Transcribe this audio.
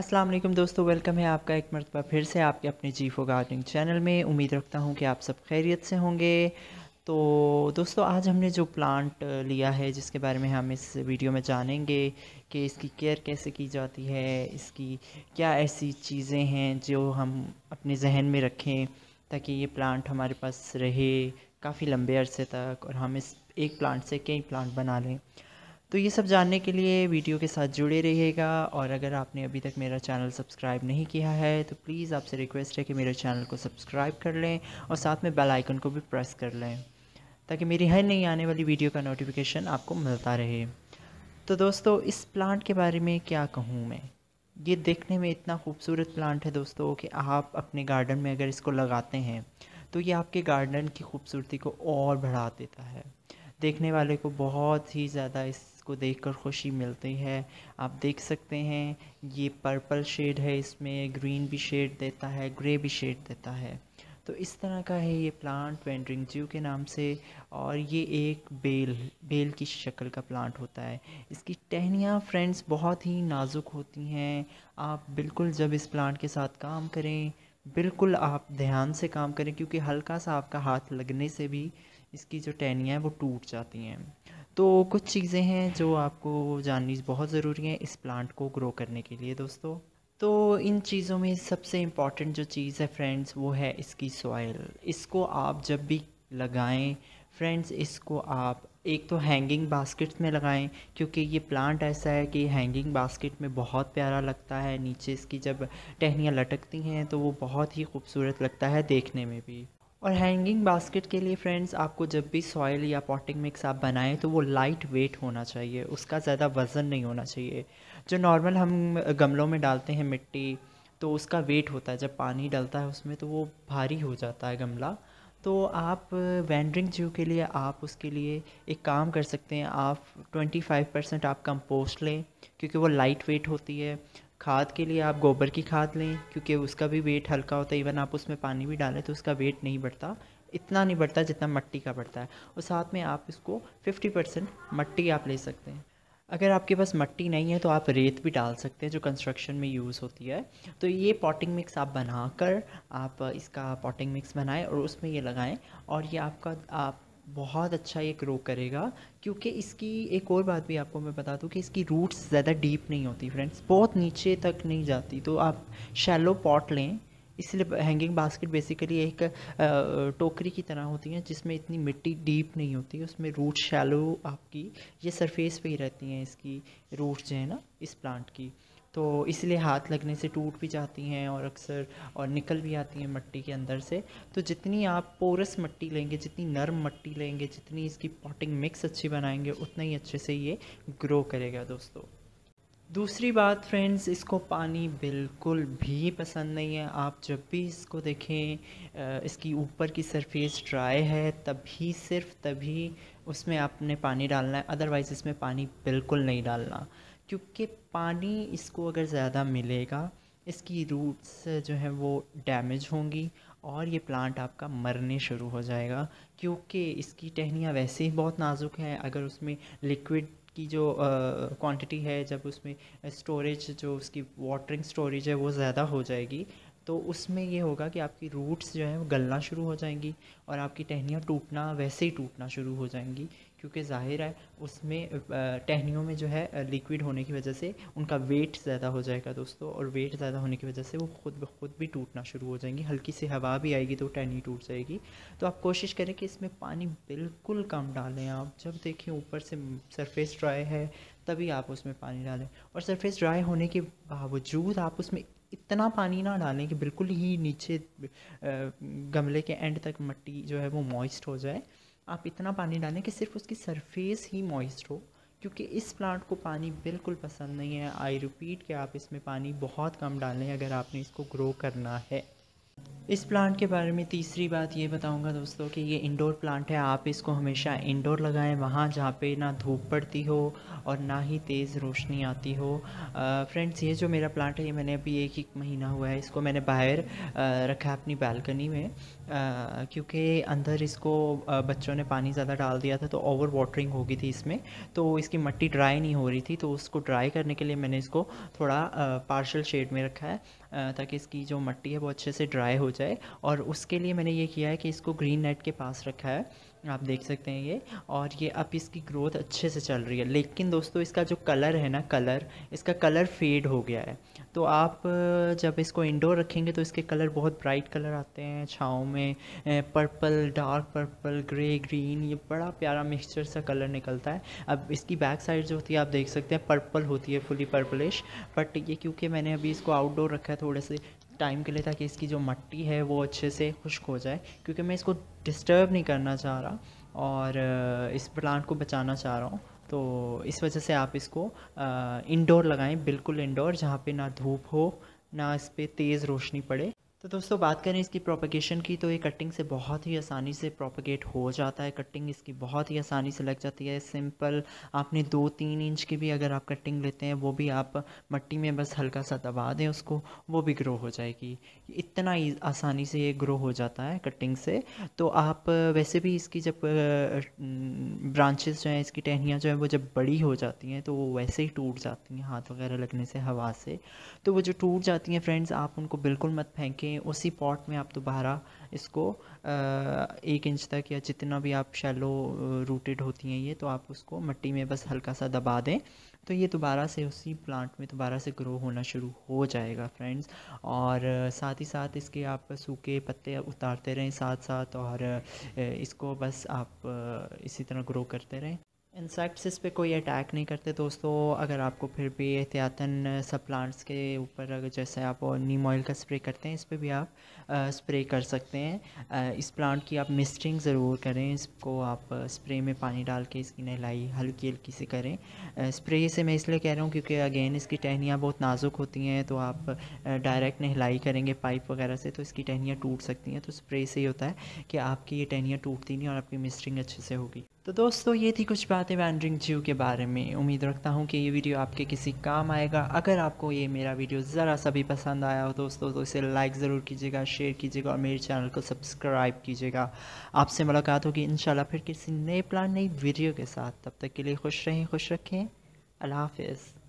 अस्सलाम वालेकुम दोस्तों वेलकम है आपका एक मरतबा फिर से आपके अपने जीफो गार्डनिंग चैनल में उम्मीद रखता हूँ कि आप सब खैरियत से होंगे तो दोस्तों आज हमने जो प्लांट लिया है जिसके बारे में हम इस वीडियो में जानेंगे कि इसकी केयर कैसे की जाती है इसकी क्या ऐसी चीज़ें हैं जो हम अपने जहन में रखें ताकि ये प्लांट हमारे पास रहे काफ़ी लंबे अरसे तक और हम इस एक प्लांट से कई प्लांट बना लें तो ये सब जानने के लिए वीडियो के साथ जुड़े रहिएगा और अगर आपने अभी तक मेरा चैनल सब्सक्राइब नहीं किया है तो प्लीज़ आपसे रिक्वेस्ट है कि मेरे चैनल को सब्सक्राइब कर लें और साथ में बेल आइकन को भी प्रेस कर लें ताकि मेरी हर नई आने वाली वीडियो का नोटिफिकेशन आपको मिलता रहे तो दोस्तों इस प्लांट के बारे में क्या कहूँ मैं ये देखने में इतना खूबसूरत प्लांट है दोस्तों कि आप अपने गार्डन में अगर इसको लगाते हैं तो ये आपके गार्डन की खूबसूरती को और बढ़ा देता है देखने वाले को बहुत ही ज़्यादा इस इसको देखकर खुशी मिलती है आप देख सकते हैं ये पर्पल शेड है इसमें ग्रीन भी शेड देता है ग्रे भी शेड देता है तो इस तरह का है ये प्लांट वेंड्रिंग ज्यू के नाम से और ये एक बेल बेल की शक्ल का प्लांट होता है इसकी टहनियाँ फ्रेंड्स बहुत ही नाजुक होती हैं आप बिल्कुल जब इस प्लांट के साथ काम करें बिल्कुल आप ध्यान से काम करें क्योंकि हल्का सा आपका हाथ लगने से भी इसकी जो टहनियाँ हैं वो टूट जाती हैं तो कुछ चीज़ें हैं जो आपको जाननी बहुत ज़रूरी हैं इस प्लांट को ग्रो करने के लिए दोस्तों तो इन चीज़ों में सबसे इम्पॉर्टेंट जो चीज़ है फ्रेंड्स वो है इसकी सॉइल इसको आप जब भी लगाएं फ्रेंड्स इसको आप एक तो हैंगिंग बास्केट्स में लगाएं क्योंकि ये प्लांट ऐसा है कि हैंगिंग बास्केट में बहुत प्यारा लगता है नीचे इसकी जब टहनियाँ लटकती हैं तो वो बहुत ही खूबसूरत लगता है देखने में भी और हैंगिंग बास्केट के लिए फ्रेंड्स आपको जब भी सॉयल या पॉटिंग मिक्स आप बनाएं तो वो लाइट वेट होना चाहिए उसका ज़्यादा वज़न नहीं होना चाहिए जो नॉर्मल हम गमलों में डालते हैं मिट्टी तो उसका वेट होता है जब पानी डलता है उसमें तो वो भारी हो जाता है गमला तो आप वैंड्रिंग जू के लिए आप उसके लिए एक काम कर सकते हैं आप 25 परसेंट आप कंपोस्ट लें क्योंकि वो लाइट वेट होती है खाद के लिए आप गोबर की खाद लें क्योंकि उसका भी वेट हल्का होता है इवन आप उसमें पानी भी डालें तो उसका वेट नहीं बढ़ता इतना नहीं बढ़ता जितना मट्टी का बढ़ता है और साथ में आप इसको 50 परसेंट मट्टी आप ले सकते हैं अगर आपके पास मट्टी नहीं है तो आप रेत भी डाल सकते हैं जो कंस्ट्रक्शन में यूज़ होती है तो ये पॉटिंग मिक्स आप बनाकर आप इसका पॉटिंग मिक्स बनाएं और उसमें ये लगाएं और ये आपका आप बहुत अच्छा ये ग्रो करेगा क्योंकि इसकी एक और बात भी आपको मैं बता दूँ कि इसकी रूट्स ज़्यादा डीप नहीं होती फ्रेंड्स बहुत नीचे तक नहीं जाती तो आप शैलो पॉट लें इसलिए हैंगिंग बास्केट बेसिकली एक टोकरी की तरह होती हैं जिसमें इतनी मिट्टी डीप नहीं होती उसमें रूट शैलो आपकी ये सरफेस पे ही रहती हैं इसकी रूट्स जो है ना इस प्लांट की तो इसलिए हाथ लगने से टूट भी जाती हैं और अक्सर और निकल भी आती हैं मिट्टी के अंदर से तो जितनी आप पोरस मिट्टी लेंगे जितनी नरम मिट्टी लेंगे जितनी इसकी पॉटिंग मिक्स अच्छी बनाएंगे उतना ही अच्छे से ये ग्रो करेगा दोस्तों दूसरी बात फ्रेंड्स इसको पानी बिल्कुल भी पसंद नहीं है आप जब भी इसको देखें इसकी ऊपर की सरफेस ड्राई है तभी सिर्फ तभी उसमें आपने पानी डालना है अदरवाइज़ इसमें पानी बिल्कुल नहीं डालना क्योंकि पानी इसको अगर ज़्यादा मिलेगा इसकी रूट्स जो है वो डैमेज होंगी और ये प्लांट आपका मरने शुरू हो जाएगा क्योंकि इसकी टहनियाँ वैसे ही बहुत नाजुक हैं अगर उसमें लिक्विड की जो क्वांटिटी है जब उसमें स्टोरेज जो उसकी वाटरिंग स्टोरेज है वो ज़्यादा हो जाएगी तो उसमें ये होगा कि आपकी रूट्स जो है वो गलना शुरू हो जाएंगी और आपकी टहनियाँ टूटना वैसे ही टूटना शुरू हो जाएंगी क्योंकि ज़ाहिर है उसमें टहनियों में जो है लिक्विड होने की वजह से उनका वेट ज़्यादा हो जाएगा दोस्तों और वेट ज़्यादा होने की वजह से वो खुद ब खुद भी टूटना शुरू हो जाएंगी हल्की सी हवा भी आएगी तो टहनी टूट जाएगी तो आप कोशिश करें कि इसमें पानी बिल्कुल कम डालें आप जब देखें ऊपर से सरफेस ड्राई है तभी आप उसमें पानी डालें और सरफेस ड्राई होने के बावजूद आप उसमें इतना पानी ना डालें कि बिल्कुल ही नीचे गमले के एंड तक मट्टी जो है वो मॉइस्ट हो जाए आप इतना पानी डालें कि सिर्फ उसकी सरफेस ही मॉइस्ट हो क्योंकि इस प्लांट को पानी बिल्कुल पसंद नहीं है आई रिपीट कि आप इसमें पानी बहुत कम डालें अगर आपने इसको ग्रो करना है इस प्लांट के बारे में तीसरी बात ये बताऊंगा दोस्तों कि ये इंडोर प्लांट है आप इसको हमेशा इंडोर लगाएं वहाँ जहाँ पे ना धूप पड़ती हो और ना ही तेज़ रोशनी आती हो फ्रेंड्स ये जो मेरा प्लांट है ये मैंने अभी एक एक महीना हुआ है इसको मैंने बाहर रखा है अपनी बालकनी में क्योंकि अंदर इसको बच्चों ने पानी ज़्यादा डाल दिया था तो ओवर वाटरिंग हो गई थी इसमें तो इसकी मट्टी ड्राई नहीं हो रही थी तो उसको ड्राई करने के लिए मैंने इसको थोड़ा पार्शल शेड में रखा है ताकि इसकी जो मट्टी है वो अच्छे से ड्राई हो जाए और उसके लिए मैंने ये किया है कि इसको ग्रीन नेट के पास रखा है आप देख सकते हैं ये और ये अब इसकी ग्रोथ अच्छे से चल रही है लेकिन दोस्तों इसका जो कलर है ना कलर इसका कलर फेड हो गया है तो आप जब इसको इंडोर रखेंगे तो इसके कलर बहुत ब्राइट कलर आते हैं छाँव में purple dark purple grey green ये बड़ा प्यारा मिक्सचर सा कलर निकलता है अब इसकी बैक साइड जो होती है आप देख सकते हैं पर्पल होती है फुली पर्पलिश बट ये क्योंकि मैंने अभी इसको आउटडोर रखा है थोड़े से टाइम के लिए ताकि इसकी जो मट्टी है वो अच्छे से खुश्क हो जाए क्योंकि मैं इसको डिस्टर्ब नहीं करना चाह रहा और इस प्लांट को बचाना चाह रहा हूँ तो इस वजह से आप इसको इंडोर लगाएं बिल्कुल इंडोर जहाँ पे ना धूप हो ना इस पर तेज़ रोशनी पड़े तो दोस्तों बात करें इसकी प्रोपगेशन की तो ये कटिंग से बहुत ही आसानी से प्रोपगेट हो जाता है कटिंग इसकी बहुत ही आसानी से लग जाती है सिंपल आपने दो तीन इंच की भी अगर आप कटिंग लेते हैं वो भी आप मट्टी में बस हल्का सा दबा दें उसको वो भी ग्रो हो जाएगी इतना आसानी से ये ग्रो हो जाता है कटिंग से तो आप वैसे भी इसकी जब ब्रांचेस जो हैं इसकी टहनियाँ जो हैं वो जब बड़ी हो जाती हैं तो वो वैसे ही टूट जाती हैं हाथ वगैरह लगने से हवा से तो वो जो टूट जाती हैं फ्रेंड्स आप उनको बिल्कुल मत फेंकें में उसी पॉट में आप दोबारा इसको एक इंच तक या जितना भी आप शैलो रूटेड होती हैं ये तो आप उसको मिट्टी में बस हल्का सा दबा दें तो ये दोबारा से उसी प्लांट में दोबारा से ग्रो होना शुरू हो जाएगा फ्रेंड्स और साथ ही साथ इसके आप सूखे पत्ते उतारते रहें साथ साथ और इसको बस आप इसी तरह ग्रो करते रहें इंसेक्ट्स इस पर कोई अटैक नहीं करते दोस्तों अगर आपको फिर भी एहतियातन सब प्लांट्स के ऊपर अगर जैसे आप नीम ऑयल का स्प्रे करते हैं इस पर भी आप आ, स्प्रे कर सकते हैं आ, इस प्लांट की आप मिस्टिंग ज़रूर करें इसको आप स्प्रे में पानी डाल के इसकी नहलाई हल्की हल्की से करें आ, स्प्रे से मैं इसलिए कह रहा हूँ क्योंकि अगेन इसकी टहनियाँ बहुत नाजुक होती हैं तो आप डायरेक्ट नहलाई करेंगे पाइप वगैरह से तो इसकी टहनियाँ टूट सकती हैं तो स्प्रे से ही होता है कि आपकी ये टहनियाँ टूटती नहीं और आपकी मिस्टिंग अच्छे से होगी तो दोस्तों ये थी कुछ बात बातें वैंडरिंग जीव के बारे में उम्मीद रखता हूँ कि ये वीडियो आपके किसी काम आएगा अगर आपको ये मेरा वीडियो ज़रा सा भी पसंद आया हो दोस्तों तो इसे लाइक ज़रूर कीजिएगा शेयर कीजिएगा और मेरे चैनल को सब्सक्राइब कीजिएगा आपसे मुलाकात होगी इन फिर किसी नए प्लान नई वीडियो के साथ तब तक के लिए खुश रहें खुश रखें अल्लाह हाफिज़